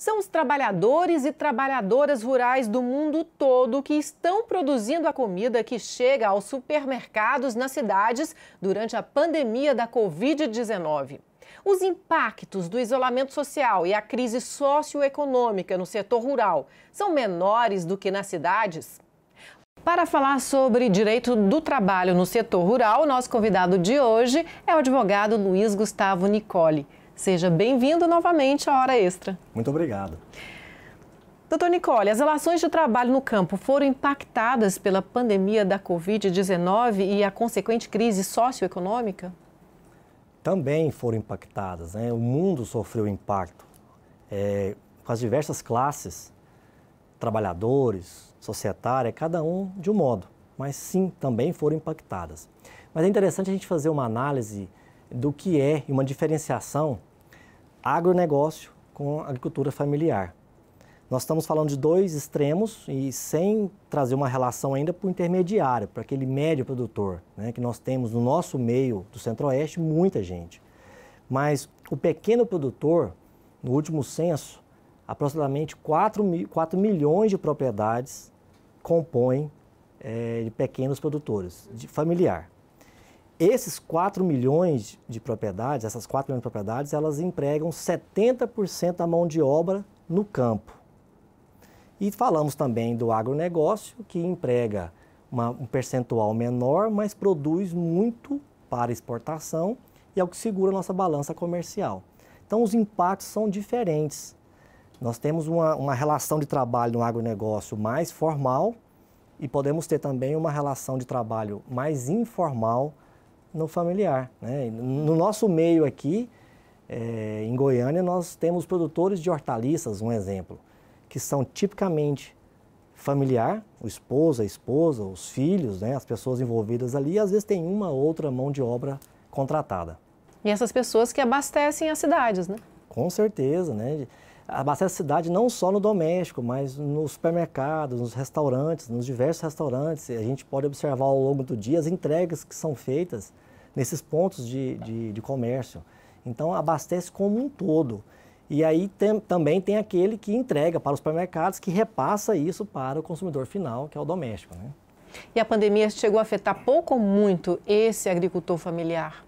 São os trabalhadores e trabalhadoras rurais do mundo todo que estão produzindo a comida que chega aos supermercados nas cidades durante a pandemia da Covid-19. Os impactos do isolamento social e a crise socioeconômica no setor rural são menores do que nas cidades? Para falar sobre direito do trabalho no setor rural, nosso convidado de hoje é o advogado Luiz Gustavo Nicole. Seja bem-vindo novamente à Hora Extra. Muito obrigado. Doutor Nicole, as relações de trabalho no campo foram impactadas pela pandemia da Covid-19 e a consequente crise socioeconômica? Também foram impactadas, né? O mundo sofreu impacto. É, com as diversas classes, trabalhadores, societária, cada um de um modo, mas sim, também foram impactadas. Mas é interessante a gente fazer uma análise do que é uma diferenciação agronegócio com agricultura familiar. Nós estamos falando de dois extremos e sem trazer uma relação ainda para o intermediário, para aquele médio produtor, né, que nós temos no nosso meio do Centro-Oeste muita gente. Mas o pequeno produtor, no último censo, aproximadamente 4, 4 milhões de propriedades compõem é, de pequenos produtores, de familiar. Esses 4 milhões de propriedades, essas 4 milhões de propriedades, elas empregam 70% da mão de obra no campo. E falamos também do agronegócio, que emprega uma, um percentual menor, mas produz muito para exportação e é o que segura a nossa balança comercial. Então, os impactos são diferentes. Nós temos uma, uma relação de trabalho no agronegócio mais formal e podemos ter também uma relação de trabalho mais informal no familiar. Né? No nosso meio aqui, é, em Goiânia, nós temos produtores de hortaliças, um exemplo, que são tipicamente familiar, o esposo, a esposa, os filhos, né, as pessoas envolvidas ali, e às vezes tem uma outra mão de obra contratada. E essas pessoas que abastecem as cidades, né? Com certeza, né? abastece a cidade não só no doméstico, mas nos supermercados, nos restaurantes, nos diversos restaurantes. A gente pode observar ao longo do dia as entregas que são feitas nesses pontos de, de, de comércio. Então, abastece como um todo. E aí tem, também tem aquele que entrega para os supermercados, que repassa isso para o consumidor final, que é o doméstico. Né? E a pandemia chegou a afetar pouco ou muito esse agricultor familiar?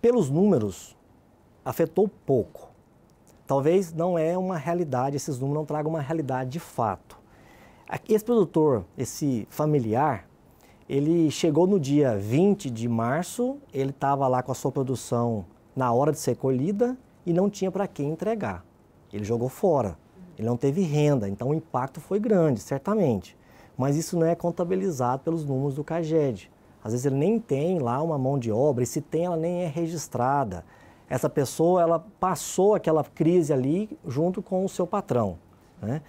Pelos números, afetou pouco talvez não é uma realidade, esses números não tragam uma realidade de fato. Esse produtor, esse familiar, ele chegou no dia 20 de março, ele estava lá com a sua produção na hora de ser colhida e não tinha para quem entregar. Ele jogou fora, ele não teve renda, então o impacto foi grande, certamente. Mas isso não é contabilizado pelos números do CAGED. Às vezes ele nem tem lá uma mão de obra, e se tem, ela nem é registrada essa pessoa ela passou aquela crise ali junto com o seu patrão. Né?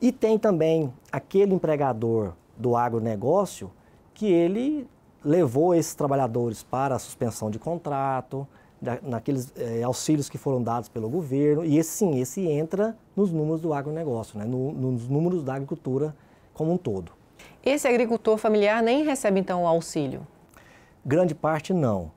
E tem também aquele empregador do agronegócio que ele levou esses trabalhadores para a suspensão de contrato, naqueles eh, auxílios que foram dados pelo governo, e esse sim, esse entra nos números do agronegócio, né? No, nos números da agricultura como um todo. Esse agricultor familiar nem recebe então o auxílio? Grande parte não.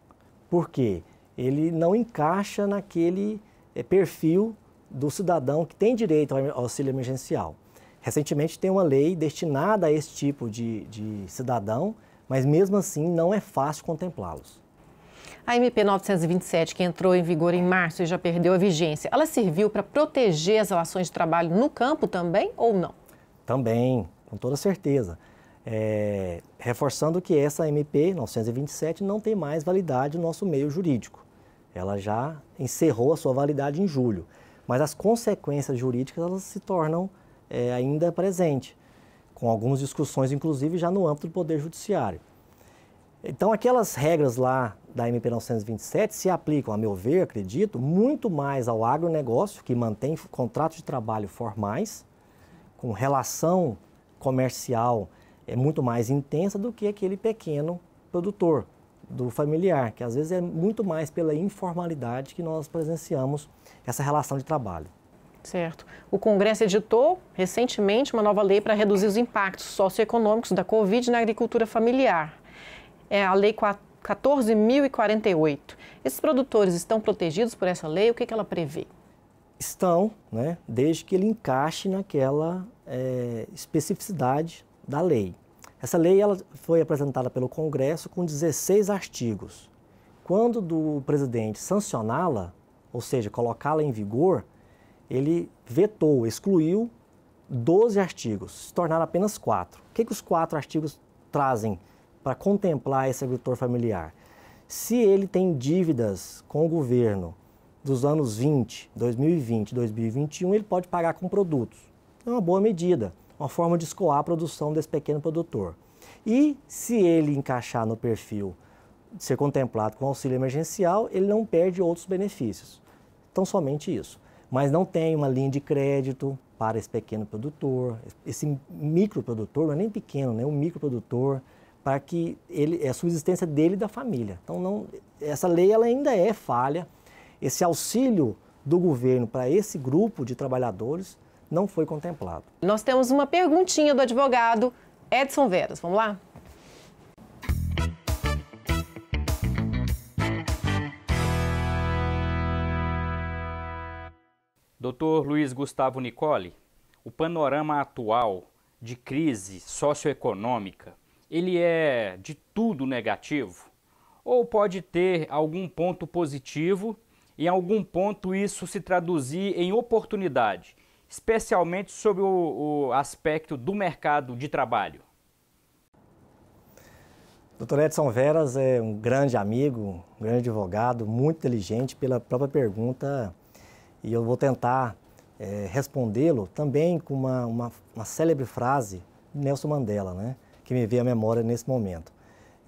Por quê? ele não encaixa naquele é, perfil do cidadão que tem direito ao auxílio emergencial. Recentemente tem uma lei destinada a esse tipo de, de cidadão, mas mesmo assim não é fácil contemplá-los. A MP 927, que entrou em vigor em março e já perdeu a vigência, ela serviu para proteger as relações de trabalho no campo também ou não? Também, com toda certeza. É, reforçando que essa MP 927 não tem mais validade no nosso meio jurídico. Ela já encerrou a sua validade em julho, mas as consequências jurídicas elas se tornam é, ainda presentes, com algumas discussões, inclusive, já no âmbito do Poder Judiciário. Então, aquelas regras lá da MP 927 se aplicam, a meu ver, acredito, muito mais ao agronegócio, que mantém contratos de trabalho formais, com relação comercial é muito mais intensa do que aquele pequeno produtor, do familiar, que às vezes é muito mais pela informalidade que nós presenciamos essa relação de trabalho. Certo. O Congresso editou recentemente uma nova lei para reduzir os impactos socioeconômicos da Covid na agricultura familiar. É a Lei 14.048. Esses produtores estão protegidos por essa lei? O que, que ela prevê? Estão, né, desde que ele encaixe naquela é, especificidade da lei. Essa lei ela foi apresentada pelo Congresso com 16 artigos. Quando do presidente sancioná-la, ou seja, colocá-la em vigor, ele vetou, excluiu 12 artigos, se tornaram apenas quatro. O que, que os quatro artigos trazem para contemplar esse agricultor familiar? Se ele tem dívidas com o governo dos anos 20, 2020, 2021, ele pode pagar com produtos. É uma boa medida uma forma de escoar a produção desse pequeno produtor. E se ele encaixar no perfil de ser contemplado com auxílio emergencial, ele não perde outros benefícios. Então, somente isso. Mas não tem uma linha de crédito para esse pequeno produtor, esse microprodutor, não é nem pequeno, né? um microprodutor, para que ele, é a subsistência dele e da família. Então, não, essa lei ela ainda é falha. Esse auxílio do governo para esse grupo de trabalhadores não foi contemplado. Nós temos uma perguntinha do advogado Edson Veras. Vamos lá? Doutor Luiz Gustavo Nicole, o panorama atual de crise socioeconômica, ele é de tudo negativo? Ou pode ter algum ponto positivo e em algum ponto isso se traduzir em oportunidade especialmente sobre o, o aspecto do mercado de trabalho? Doutor Edson Veras é um grande amigo, um grande advogado, muito inteligente pela própria pergunta e eu vou tentar é, respondê-lo também com uma, uma, uma, célebre frase de Nelson Mandela, né, que me veio à memória nesse momento.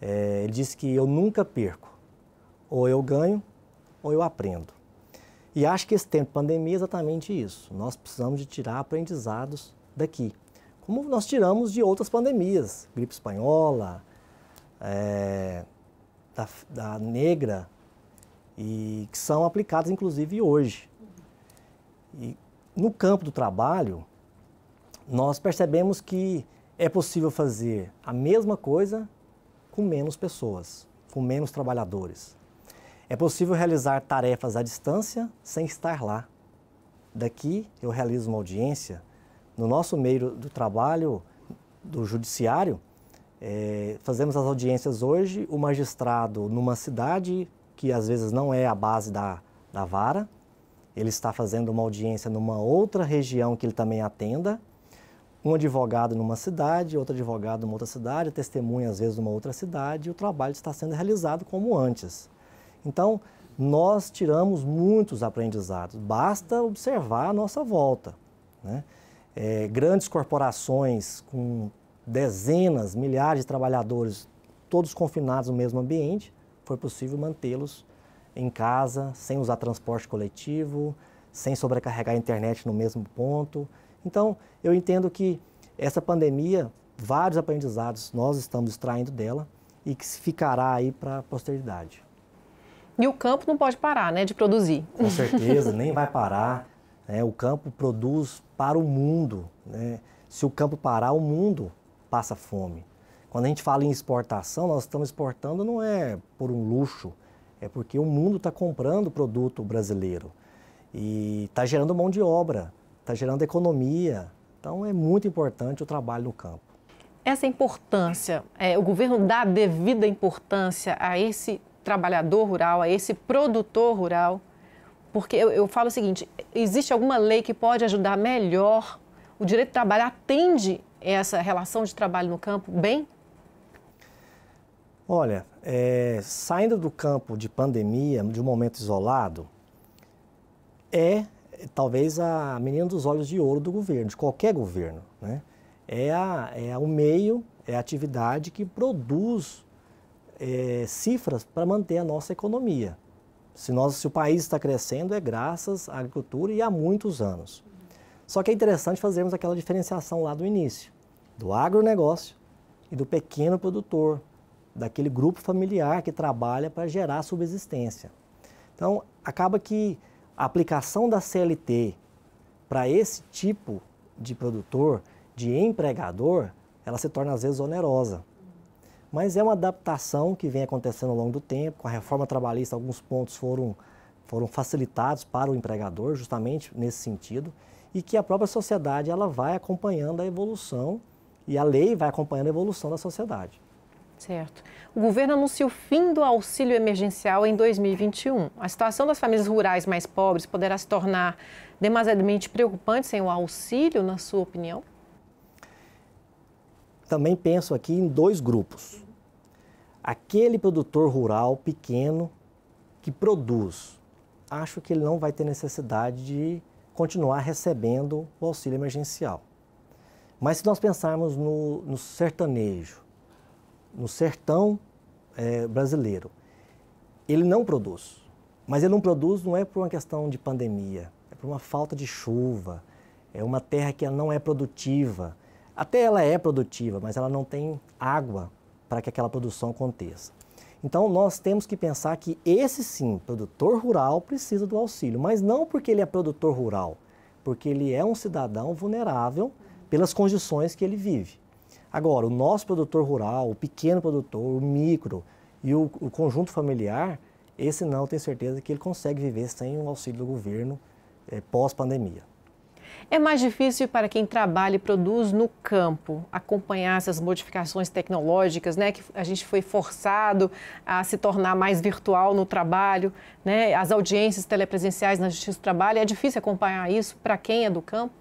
É, ele disse que eu nunca perco, ou eu ganho ou eu aprendo. E acho que esse tempo de pandemia é exatamente isso. Nós precisamos de tirar aprendizados daqui. Como nós tiramos de outras pandemias, gripe espanhola, é, da, da, negra, e que são aplicadas inclusive hoje. E no campo do trabalho, nós percebemos que é possível fazer a mesma coisa com menos pessoas, com menos trabalhadores. É possível realizar tarefas à distância sem estar lá. Daqui eu realizo uma audiência. No nosso meio do trabalho do judiciário, é, fazemos as audiências hoje, o magistrado numa cidade que às vezes não é a base da, da vara, ele está fazendo uma audiência numa outra região que ele também atenda, um advogado numa cidade, outro advogado numa outra cidade, testemunha às vezes numa outra cidade, e o trabalho está sendo realizado como antes. Então, nós tiramos muitos aprendizados, basta observar a nossa volta. Né? É, grandes corporações com dezenas, milhares de trabalhadores, todos confinados no mesmo ambiente, foi possível mantê-los em casa, sem usar transporte coletivo, sem sobrecarregar a internet no mesmo ponto. Então, eu entendo que essa pandemia, vários aprendizados nós estamos extraindo dela e que ficará aí para a posteridade. E o campo não pode parar, né, de produzir. Com certeza, nem vai parar. Né? o campo produz para o mundo. Né? Se o campo parar, o mundo passa fome. Quando a gente fala em exportação, nós estamos exportando não é por um luxo, é porque o mundo está comprando produto brasileiro e está gerando mão de obra, está gerando economia. Então é muito importante o trabalho no campo. Essa importância, é, o governo dá devida importância a esse trabalhador rural, a esse produtor rural? Porque eu, eu falo o seguinte: existe alguma lei que pode ajudar melhor? O direito de trabalho atende essa relação de trabalho no campo bem? Olha, é, saindo do campo de pandemia, de um momento isolado, é talvez a menina dos olhos de ouro do governo, de qualquer governo. Né? É, a, é o meio, é a atividade que produz é, cifras para manter a nossa economia. Se, nós, se o país está crescendo, é graças à agricultura e há muitos anos. Só que é interessante fazermos aquela diferenciação lá do início, do agronegócio e do pequeno produtor, daquele grupo familiar que trabalha para gerar subsistência. Então, acaba que a aplicação da CLT para esse tipo de produtor, de empregador, ela se torna às vezes onerosa. Mas é uma adaptação que vem acontecendo ao longo do tempo. Com a reforma trabalhista, alguns pontos foram, foram facilitados para o empregador, justamente nesse sentido, e que a própria sociedade ela vai acompanhando a evolução e a lei vai acompanhando a evolução da sociedade. Certo. O governo anuncia o fim do auxílio emergencial em 2021. A situação das famílias rurais mais pobres poderá se tornar demasiadamente preocupante sem o auxílio, na sua opinião? também penso aqui em dois grupos. Aquele produtor rural pequeno que produz, acho que ele não vai ter necessidade de continuar recebendo o auxílio emergencial. Mas se nós pensarmos no, no sertanejo, no sertão é, brasileiro, ele não produz. Mas ele não produz não é por uma questão de pandemia, é por uma falta de chuva, é uma terra que não é produtiva. Até ela é produtiva, mas ela não tem água para que aquela produção aconteça. Então, nós temos que pensar que esse sim, produtor rural, precisa do auxílio, mas não porque ele é produtor rural, porque ele é um cidadão vulnerável pelas condições que ele vive. Agora, o nosso produtor rural, o pequeno produtor, o micro e o, o conjunto familiar, esse não, tenho certeza que ele consegue viver sem o auxílio do governo é, pós-pandemia. É mais difícil para quem trabalha e produz no campo acompanhar essas modificações tecnológicas, né? Que a gente foi forçado a se tornar mais virtual no trabalho, né? As audiências telepresenciais na Justiça do Trabalho, é difícil acompanhar isso para quem é do campo?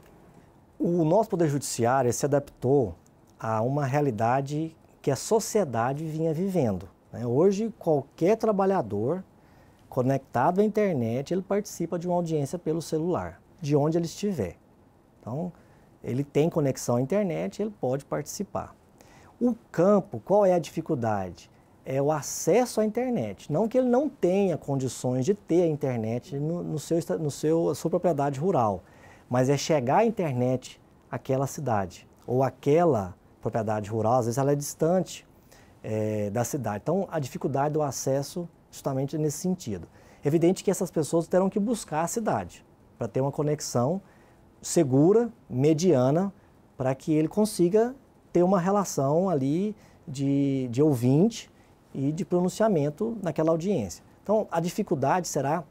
O nosso Poder Judiciário se adaptou a uma realidade que a sociedade vinha vivendo. Né? Hoje, qualquer trabalhador conectado à internet, ele participa de uma audiência pelo celular de onde ele estiver. Então, ele tem conexão à internet, ele pode participar. O campo, qual é a dificuldade? É o acesso à internet. Não que ele não tenha condições de ter a internet no, no seu, no seu, sua propriedade rural, mas é chegar à internet àquela cidade ou àquela propriedade rural, às vezes ela é distante é, da cidade. Então, a dificuldade do acesso justamente nesse sentido. Evidente que essas pessoas terão que buscar a cidade para ter uma conexão segura, mediana, para que ele consiga ter uma relação ali de, de ouvinte e de pronunciamento naquela audiência. Então, a dificuldade será,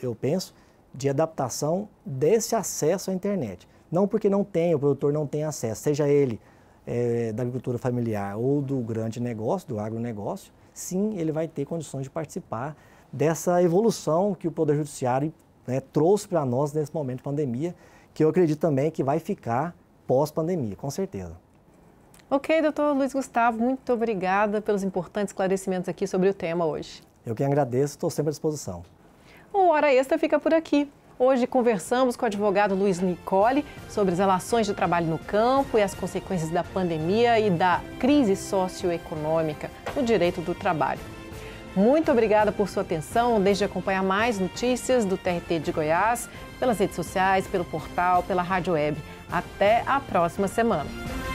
eu penso, de adaptação desse acesso à internet. Não porque não tem, o produtor não tem acesso, seja ele é, da agricultura familiar ou do grande negócio, do agronegócio, sim, ele vai ter condições de participar dessa evolução que o Poder Judiciário né, trouxe para nós nesse momento de pandemia, que eu acredito também que vai ficar pós-pandemia, com certeza. Ok, doutor Luiz Gustavo, muito obrigada pelos importantes esclarecimentos aqui sobre o tema hoje. Eu que agradeço, estou sempre à disposição. O Hora Extra fica por aqui. Hoje conversamos com o advogado Luiz Nicole sobre as relações de trabalho no campo e as consequências da pandemia e da crise socioeconômica no direito do trabalho. Muito obrigada por sua atenção. Desde acompanhar mais notícias do TRT de Goiás, pelas redes sociais, pelo portal, pela rádio web. Até a próxima semana.